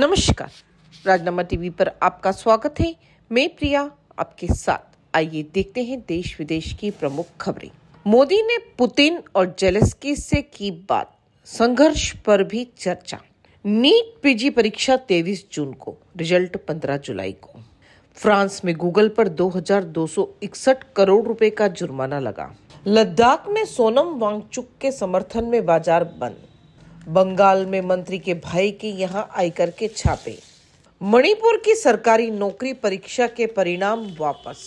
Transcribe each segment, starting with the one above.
नमस्कार राजनामा टीवी पर आपका स्वागत है मैं प्रिया आपके साथ आइए देखते हैं देश विदेश की प्रमुख खबरें मोदी ने पुतिन और जेलेस्की से की बात संघर्ष पर भी चर्चा नीट पीजी परीक्षा 23 जून को रिजल्ट 15 जुलाई को फ्रांस में गूगल पर 2261 करोड़ रुपए का जुर्माना लगा लद्दाख में सोनम वांगचुक के समर्थन में बाजार बंद बंगाल में मंत्री के भाई के यहाँ आयकर के छापे मणिपुर की सरकारी नौकरी परीक्षा के परिणाम वापस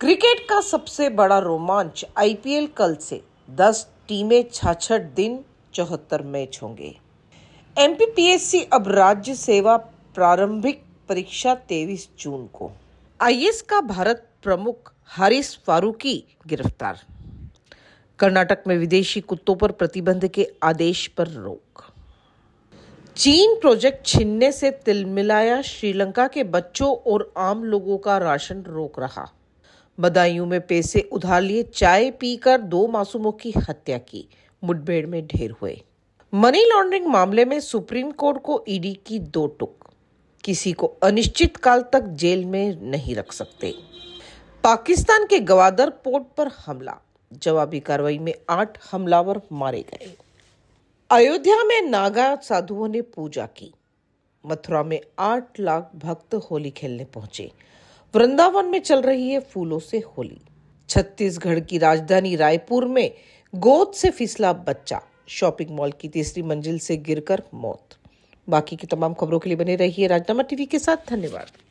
क्रिकेट का सबसे बड़ा रोमांच आईपीएल कल से 10 टीमें छाछठ दिन चौहत्तर मैच होंगे एमपीपीएससी अब राज्य सेवा प्रारंभिक परीक्षा 23 जून को आईएएस का भारत प्रमुख हरीश फारूकी गिरफ्तार कर्नाटक में विदेशी कुत्तों पर प्रतिबंध के आदेश पर रोक चीन प्रोजेक्ट छिनने से तिलमिलाया श्रीलंका के बच्चों और आम लोगों का राशन रोक रहा बदायूं में पैसे उधार लिए चाय पीकर दो मासूमों की हत्या की मुठभेड़ में ढेर हुए मनी लॉन्ड्रिंग मामले में सुप्रीम कोर्ट को ईडी की दो टुक किसी को अनिश्चित काल तक जेल में नहीं रख सकते पाकिस्तान के गवादर पोर्ट पर हमला जवाबी कार्रवाई में आठ हमलावर मारे गए अयोध्या में नागा साधुओं ने पूजा की मथुरा में आठ लाख भक्त होली खेलने पहुंचे वृंदावन में चल रही है फूलों से होली छत्तीसगढ़ की राजधानी रायपुर में गोद से फिसला बच्चा शॉपिंग मॉल की तीसरी मंजिल से गिरकर मौत बाकी की तमाम खबरों के लिए बने रहिए राजनामा टीवी के साथ धन्यवाद